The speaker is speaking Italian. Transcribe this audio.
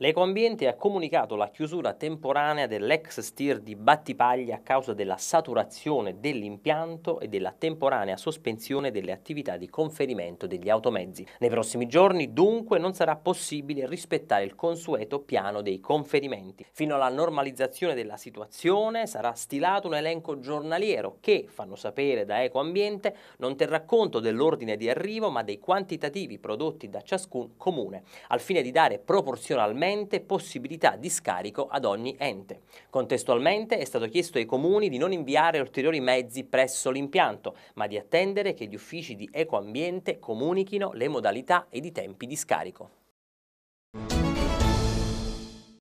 L'Ecoambiente ha comunicato la chiusura temporanea dell'ex STIR di Battipaglia a causa della saturazione dell'impianto e della temporanea sospensione delle attività di conferimento degli automezzi. Nei prossimi giorni, dunque, non sarà possibile rispettare il consueto piano dei conferimenti. Fino alla normalizzazione della situazione sarà stilato un elenco giornaliero che, fanno sapere da Ecoambiente, non terrà conto dell'ordine di arrivo ma dei quantitativi prodotti da ciascun comune, al fine di dare proporzionalmente permanente possibilità di scarico ad ogni ente. Contestualmente è stato chiesto ai comuni di non inviare ulteriori mezzi presso l'impianto, ma di attendere che gli uffici di ecoambiente comunichino le modalità ed i tempi di scarico.